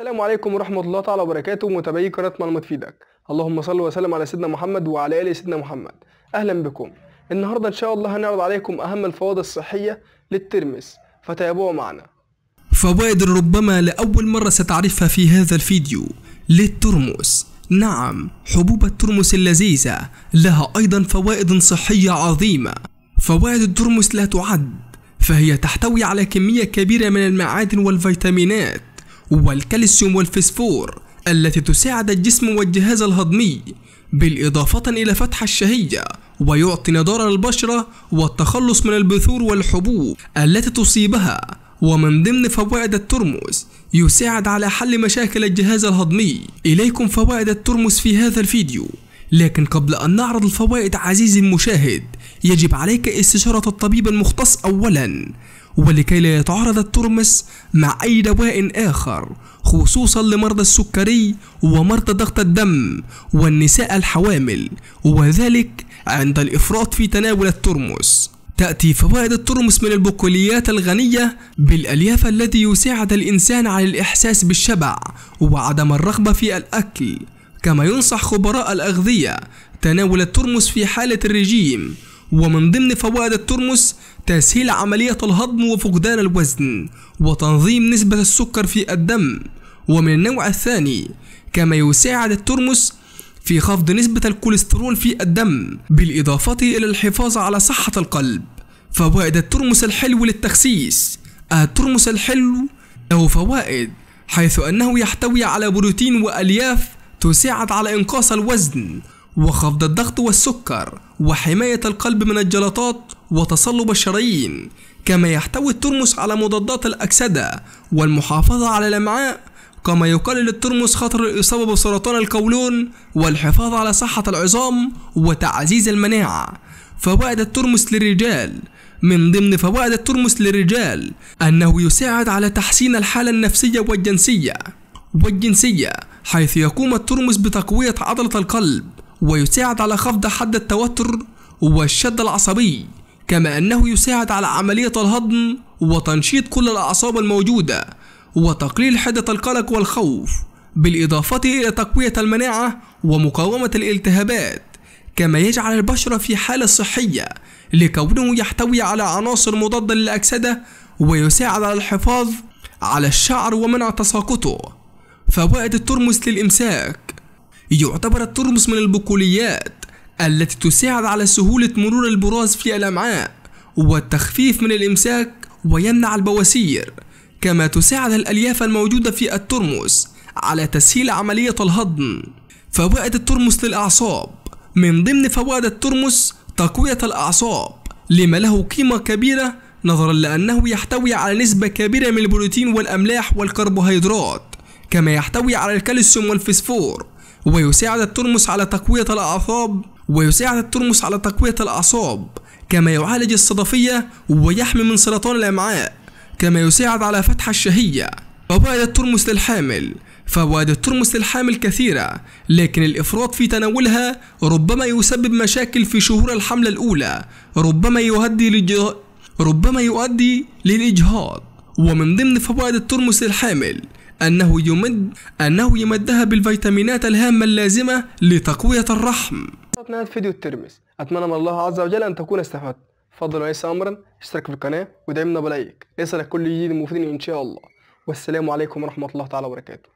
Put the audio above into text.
السلام عليكم ورحمة الله تعالى وبركاته متابعي قناة معلومات فيدك اللهم صل وسلم على سيدنا محمد وعلى آله سيدنا محمد أهلا بكم النهاردة إن شاء الله هنعرض عليكم أهم الفوائد الصحية للترمس فتابعوا معنا فوائد ربما لأول مرة ستعرفها في هذا الفيديو للترمس نعم حبوب الترمس اللذيذة لها أيضا فوائد صحية عظيمة فوائد الترمس لا تعد فهي تحتوي على كمية كبيرة من المعادن والفيتامينات والكالسيوم والفسفور التي تساعد الجسم والجهاز الهضمي بالإضافة إلى فتح الشهية ويعطي نضارة للبشرة والتخلص من البثور والحبوب التي تصيبها ومن ضمن فوائد الترمس يساعد على حل مشاكل الجهاز الهضمي إليكم فوائد الترمس في هذا الفيديو لكن قبل أن نعرض الفوائد عزيزي المشاهد يجب عليك استشارة الطبيب المختص أولا ولكي لا يتعارض الترمس مع أي دواء آخر خصوصا لمرضى السكري ومرضى ضغط الدم والنساء الحوامل وذلك عند الإفراط في تناول الترمس تأتي فوائد الترمس من البقوليات الغنية بالألياف الذي يساعد الإنسان على الإحساس بالشبع وعدم الرغبة في الأكل كما ينصح خبراء الأغذية تناول الترمس في حالة الرجيم ومن ضمن فوائد الترمس تسهيل عملية الهضم وفقدان الوزن وتنظيم نسبة السكر في الدم ومن النوع الثاني كما يساعد الترمس في خفض نسبة الكوليسترول في الدم بالإضافة إلى الحفاظ على صحة القلب فوائد الترمس الحلو للتخسيس الترمس الحلو له فوائد حيث أنه يحتوي على بروتين وألياف تساعد على إنقاص الوزن وخفض الضغط والسكر وحماية القلب من الجلطات وتصلب الشرايين كما يحتوي الترمس على مضادات الأكسدة والمحافظة على الأمعاء كما يقلل الترمس خطر الإصابة بسرطان القولون والحفاظ على صحة العظام وتعزيز المناعة فوائد الترمس للرجال من ضمن فوائد الترمس للرجال أنه يساعد على تحسين الحالة النفسية والجنسية والجنسية حيث يقوم الترمس بتقوية عضلة القلب ويساعد على خفض حد التوتر والشد العصبي كما أنه يساعد على عملية الهضم وتنشيط كل الأعصاب الموجودة وتقليل حدة القلق والخوف بالإضافة إلى تقوية المناعة ومقاومة الالتهابات كما يجعل البشرة في حالة صحية لكونه يحتوي على عناصر مضادة للأكسدة ويساعد على الحفاظ على الشعر ومنع تساقطه فوائد الترمس للإمساك يعتبر الترمس من البقوليات التي تساعد على سهولة مرور البراز في الأمعاء والتخفيف من الإمساك ويمنع البواسير كما تساعد الألياف الموجودة في الترمس على تسهيل عملية الهضم فوائد الترمس للأعصاب من ضمن فوائد الترمس تقوية الأعصاب لما له قيمة كبيرة نظرا لأنه يحتوي على نسبة كبيرة من البروتين والأملاح والكربوهيدرات كما يحتوي على الكالسيوم والفسفور ويساعد الترمس على تقوية الأعصاب ويساعد الترمس على تقوية الأعصاب كما يعالج الصدفية ويحمي من سرطان الأمعاء كما يساعد على فتح الشهية فوائد الترمس للحامل فوائد الترمس للحامل كثيرة لكن الإفراط في تناولها ربما يسبب مشاكل في شهور الحملة الأولى ربما يؤدي ربما يؤدي للإجهاض ومن ضمن فوائد الترمس للحامل أنه يمد أنه يمدها بالفيتامينات الهامة اللازمة لتقوية الرحم. نهاية فيديو الترمس، أتمنى من الله عز وجل أن تكون استفدت. فضلا وليس أمرا اشترك في القناة ودعمنا بلايك، ليس لكل جديد مفيد إن شاء الله. والسلام عليكم ورحمة الله تعالى وبركاته.